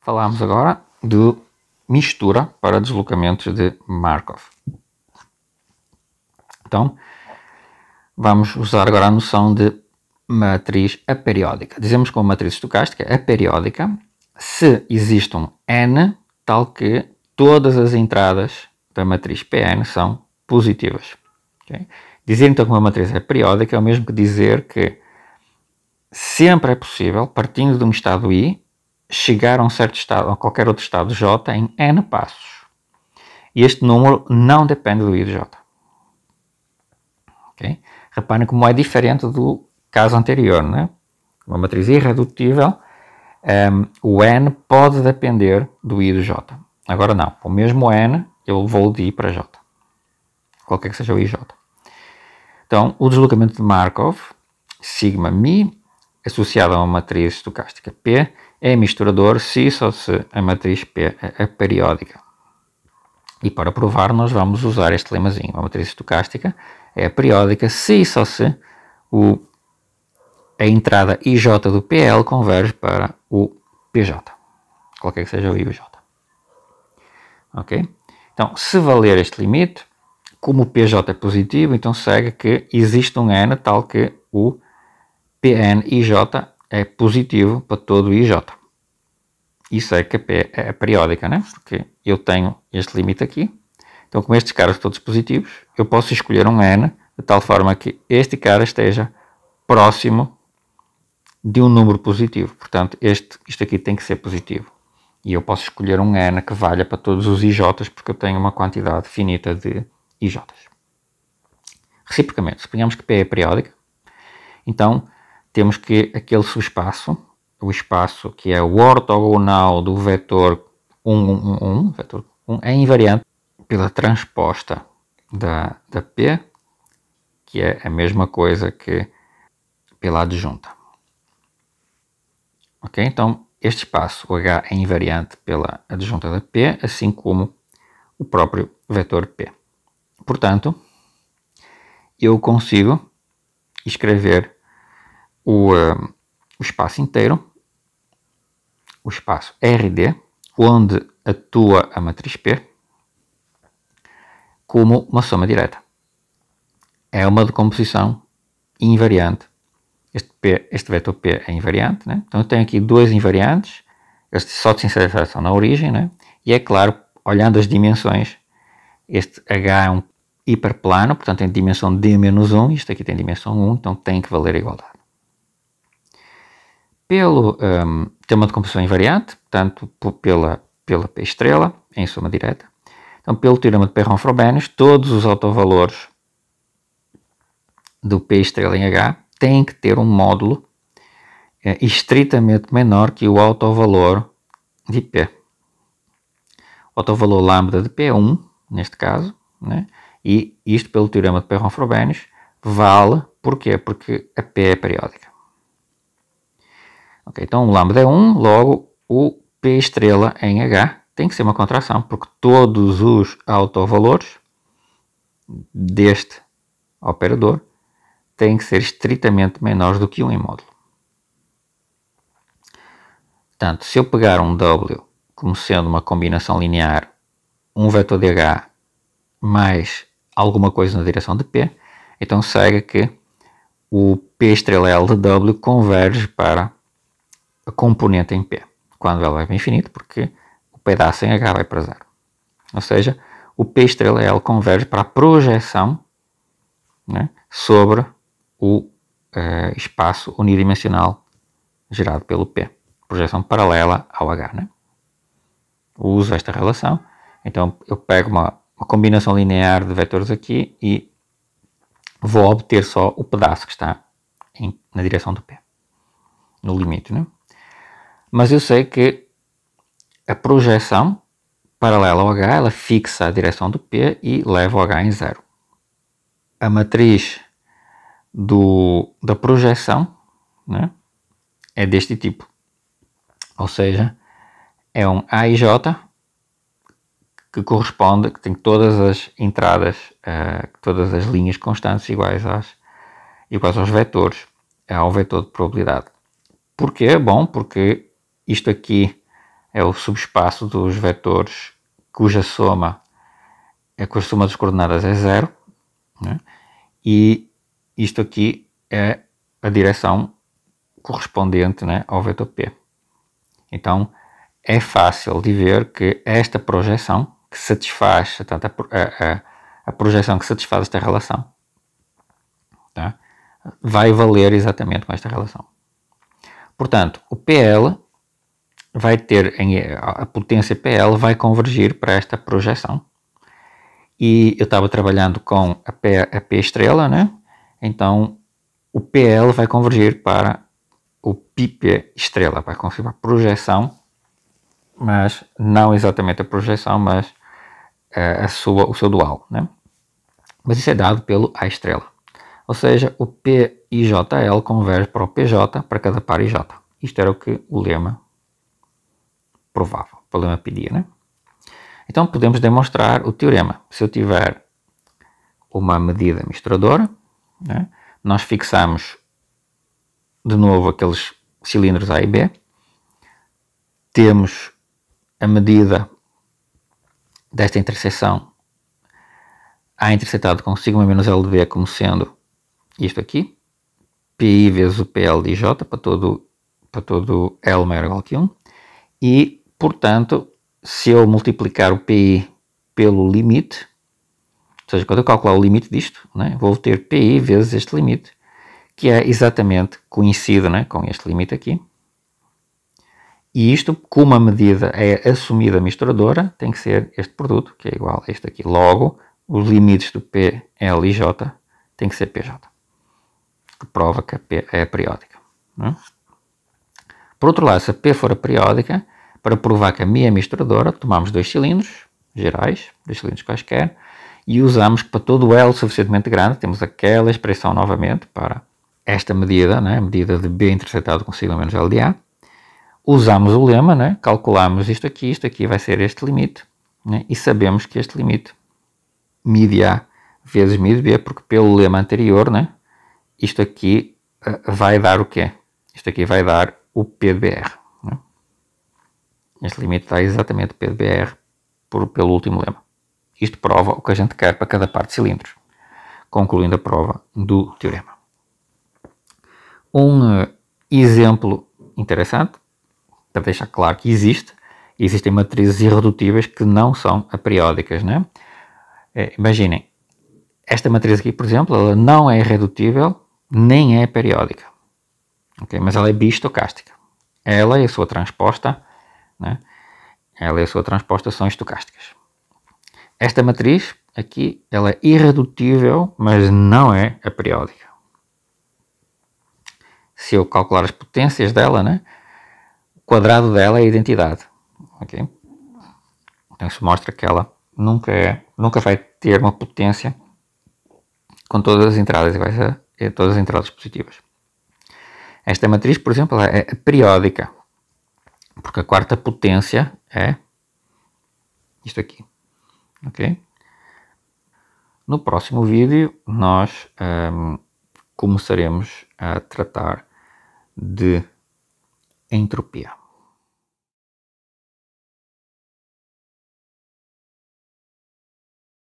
Falámos agora de mistura para deslocamentos de Markov. Então, vamos usar agora a noção de matriz aperiódica. Dizemos que uma matriz estocástica é aperiódica se um n tal que todas as entradas da matriz Pn são positivas. Okay? Dizer então que uma matriz é periódica é o mesmo que dizer que sempre é possível, partindo de um estado I, chegar a um certo estado, a qualquer outro estado J, em n passos. E este número não depende do i de J. Okay? Reparem como é diferente do caso anterior. Né? Uma matriz irredutível, um, ehm, o n pode depender do i de J. Agora não, o mesmo n eu vou de i para J. Qualquer que seja o i J. Então, o deslocamento de Markov, sigma mi, associado a uma matriz estocástica P, é misturador se só se a matriz P é, é periódica. E para provar, nós vamos usar este lemazinho. A matriz estocástica é periódica se e só se o, a entrada IJ do PL converge para o PJ, qualquer que seja o IJ. Ok? Então, se valer este limite, como o PJ é positivo, então segue que existe um N tal que o PNIJ é positivo para todo o IJ. Isso é que é, é periódica, né? porque eu tenho este limite aqui. Então, como estes caras todos positivos, eu posso escolher um N de tal forma que este cara esteja próximo de um número positivo. Portanto, este, isto aqui tem que ser positivo. E eu posso escolher um N que valha para todos os IJs, porque eu tenho uma quantidade finita de IJs. Reciprocamente, suponhamos que P é periódica, então temos que aquele subespaço, o espaço que é o ortogonal do vetor 1, 1, 1, vetor 1 é invariante pela transposta da, da P, que é a mesma coisa que pela adjunta. Ok? Então, este espaço o H é invariante pela adjunta da P, assim como o próprio vetor P. Portanto, eu consigo escrever o, eh, o espaço inteiro, o espaço RD, onde atua a matriz P, como uma soma direta. É uma decomposição invariante. Este, P, este vetor P é invariante, né? então eu tenho aqui dois invariantes, eles só de sinceridade na origem, né? e é claro, olhando as dimensões, este H é um hiperplano, portanto tem dimensão D menos 1, isto aqui tem dimensão 1, então tem que valer a igualdade pelo um, tema de composição invariante, portanto, pela, pela P estrela, em soma direta. Então, pelo teorema de Perron-Frobenius, todos os autovalores do P estrela em H têm que ter um módulo é, estritamente menor que o autovalor de P. O autovalor lambda de P é 1, neste caso, né? e isto pelo teorema de Perron-Frobenius vale, porquê? Porque a P é periódica. Okay, então, o lambda é 1, logo o P estrela em H tem que ser uma contração, porque todos os autovalores deste operador têm que ser estritamente menores do que 1 em módulo. Portanto, se eu pegar um W como sendo uma combinação linear, um vetor de H mais alguma coisa na direção de P, então segue que o P estrela L de W converge para a componente em P, quando é ela vai para infinito, porque o pedaço em H vai para zero. Ou seja, o P estrela L converge para a projeção né, sobre o uh, espaço unidimensional gerado pelo P. Projeção paralela ao H. Né? uso esta relação. Então eu pego uma, uma combinação linear de vetores aqui e vou obter só o pedaço que está em, na direção do P. No limite, né? mas eu sei que a projeção paralela ao H, ela fixa a direção do P e leva o H em zero. A matriz do, da projeção né, é deste tipo, ou seja, é um AIJ que corresponde, que tem todas as entradas, uh, todas as linhas constantes iguais, às, iguais aos vetores, ao é vetor de probabilidade. Porquê? Bom, porque isto aqui é o subespaço dos vetores cuja soma é cuja soma das coordenadas é zero, né? e isto aqui é a direção correspondente né, ao vetor P. Então, é fácil de ver que esta projeção, que satisfaz, a, a, a projeção que satisfaz esta relação, tá? vai valer exatamente com esta relação. Portanto, o PL vai ter eh, a potência PL vai convergir para esta projeção. E eu estava trabalhando com a P, a P estrela, né? Então o PL vai convergir para o PIP estrela, vai confirmar projeção, mas não exatamente a projeção, mas a, eh, a sua, o seu dual, né? Mas isso é dado pelo A estrela. Ou seja, o PIJL converge para o PJ para cada par IJ. Isto era o que o lema provável, problema pedia, né? Então podemos demonstrar o teorema. Se eu tiver uma medida misturadora, né, nós fixamos de novo aqueles cilindros A e B, temos a medida desta interseção A interceptado com sigma menos l de b como sendo isto aqui, pi vezes o PL de J para todo, para todo L maior ou igual que 1, e Portanto, se eu multiplicar o PI pelo limite, ou seja, quando eu calcular o limite disto, né, vou ter PI vezes este limite, que é exatamente coincido né, com este limite aqui. E isto, como a medida é assumida misturadora, tem que ser este produto, que é igual a este aqui. Logo, os limites do P, L e J têm que ser PJ, que prova que a P é periódica. Né. Por outro lado, se a P for a periódica, para provar que a minha misturadora, tomámos dois cilindros gerais, dois cilindros quaisquer, e usamos para todo o L suficientemente grande, temos aquela expressão novamente para esta medida, né, medida de B interceptado com sigma menos LDA. Usamos o lema, né, calculamos isto aqui, isto aqui vai ser este limite, né, e sabemos que este limite mide A vezes mide B, porque pelo lema anterior, né, isto aqui eh, vai dar o quê? Isto aqui vai dar o PBR. Este limite dá exatamente PDBR por, pelo último lema. Isto prova o que a gente quer para cada par de cilindros, concluindo a prova do teorema. Um eh, exemplo interessante, para deixar claro que existe, existem matrizes irredutíveis que não são aperiódicas. Né? É, imaginem, esta matriz aqui, por exemplo, ela não é irredutível, nem é periódica, okay? mas ela é bistocástica. Ela e a sua transposta né? Ela e a sua transposta são estocásticas. Esta matriz aqui ela é irredutível, mas não é a periódica. Se eu calcular as potências dela, né, o quadrado dela é a identidade. Okay? Então isso mostra que ela nunca, é, nunca vai ter uma potência com todas as entradas e eh, todas as entradas positivas. Esta matriz, por exemplo, é periódica porque a quarta potência é isto aqui, ok? No próximo vídeo nós um, ehm, começaremos a tratar de entropia.